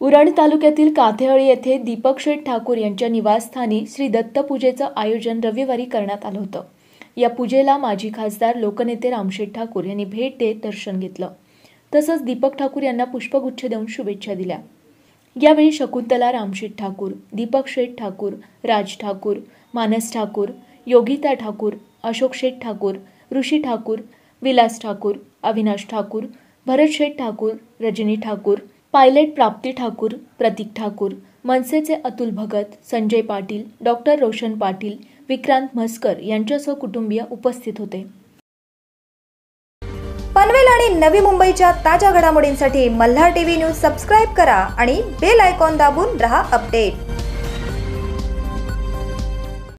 उरण तालुक्यातील काथेहळी येथे दीपक शेठ ठाकूर यांच्या निवासस्थानी श्री दत्तपूजेचं आयोजन रविवारी करण्यात आलं होतं या पूजेला माजी खासदार लोकनेते रामशेठ ठाकूर यांनी भेट देत दर्शन घेतलं तसंच दीपक ठाकूर यांना पुष्पगुच्छ देऊन शुभेच्छा दिल्या यावेळी शकुंतला रामशेठ ठाकूर दीपक शेठ ठाकूर राज ठाकूर मानस ठाकूर योगिता ठाकूर अशोक शेठ ठाकूर ऋषी ठाकूर विलास ठाकूर अविनाश ठाकूर भरत शेठ ठाकूर रजनी ठाकूर पायलट प्राप्ती ठाकूर प्रतीक ठाकूर मनसेचे अतुल भगत संजय पाटील डॉक्टर रोशन पाटील विक्रांत म्हस्कर यांच्यासह कुटुंबीय उपस्थित होते पनवेल आणि नवी मुंबईच्या ताज्या घडामोडींसाठी मल्हार टीव्ही न्यूज सबस्क्राईब करा आणि बेल आयकॉन दाबून रहा अपडेट